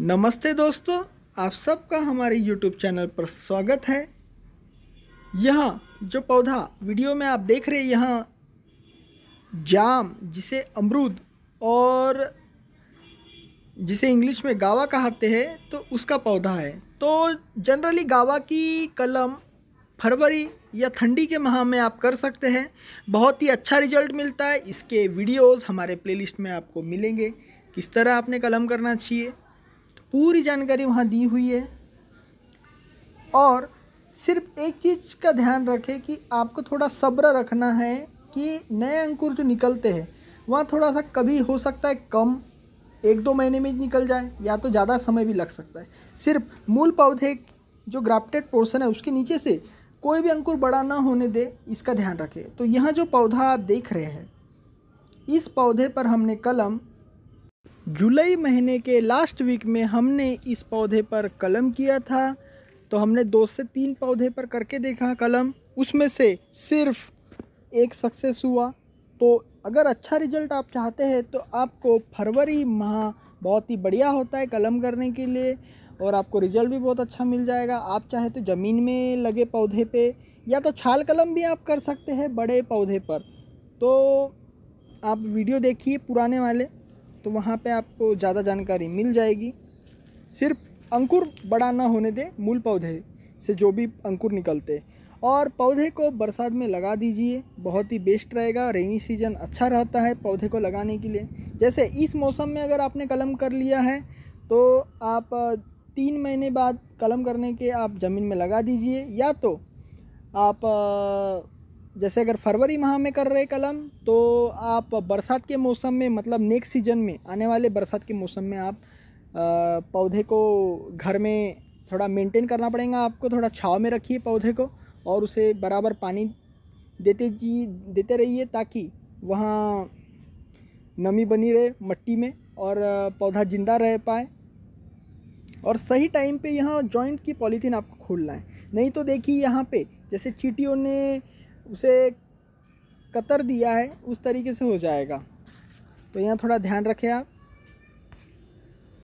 नमस्ते दोस्तों आप सबका हमारे YouTube चैनल पर स्वागत है यह जो पौधा वीडियो में आप देख रहे यहाँ जाम जिसे अमरूद और जिसे इंग्लिश में गावा कहते हैं तो उसका पौधा है तो जनरली गावा की कलम फरवरी या ठंडी के माह में आप कर सकते हैं बहुत ही अच्छा रिजल्ट मिलता है इसके वीडियोस हमारे प्लेलिस्ट में आपको मिलेंगे किस तरह आपने कलम करना चाहिए पूरी जानकारी वहाँ दी हुई है और सिर्फ एक चीज़ का ध्यान रखें कि आपको थोड़ा सब्र रखना है कि नए अंकुर जो निकलते हैं वहाँ थोड़ा सा कभी हो सकता है कम एक दो महीने में निकल जाए या तो ज़्यादा समय भी लग सकता है सिर्फ मूल पौधे जो ग्राफ्टेड पोर्शन है उसके नीचे से कोई भी अंकुर बड़ा ना होने दे इसका ध्यान रखें तो यहाँ जो पौधा आप देख रहे हैं इस पौधे पर हमने कलम जुलाई महीने के लास्ट वीक में हमने इस पौधे पर कलम किया था तो हमने दो से तीन पौधे पर करके देखा कलम उसमें से सिर्फ एक सक्सेस हुआ तो अगर अच्छा रिजल्ट आप चाहते हैं तो आपको फरवरी माह बहुत ही बढ़िया होता है कलम करने के लिए और आपको रिजल्ट भी बहुत अच्छा मिल जाएगा आप चाहे तो ज़मीन में लगे पौधे पे या तो छाल कलम भी आप कर सकते हैं बड़े पौधे पर तो आप वीडियो देखिए पुराने वाले तो वहाँ पे आपको ज़्यादा जानकारी मिल जाएगी सिर्फ अंकुर बड़ा ना होने दें मूल पौधे से जो भी अंकुर निकलते और पौधे को बरसात में लगा दीजिए बहुत ही बेस्ट रहेगा रेनी सीजन अच्छा रहता है पौधे को लगाने के लिए जैसे इस मौसम में अगर आपने कलम कर लिया है तो आप तीन महीने बाद कलम करने के आप ज़मीन में लगा दीजिए या तो आप जैसे अगर फरवरी माह में कर रहे कलम तो आप बरसात के मौसम में मतलब नेक्स्ट सीजन में आने वाले बरसात के मौसम में आप पौधे को घर में थोड़ा मेंटेन करना पड़ेगा आपको थोड़ा छाव में रखिए पौधे को और उसे बराबर पानी देते जी देते रहिए ताकि वहाँ नमी बनी रहे मट्टी में और पौधा ज़िंदा रह पाए और सही टाइम पे यहाँ जॉइंट की पॉलीथीन आपको खोलना है नहीं तो देखिए यहाँ पे जैसे चीटियों ने उसे कतर दिया है उस तरीके से हो जाएगा तो यहाँ थोड़ा ध्यान रखें आप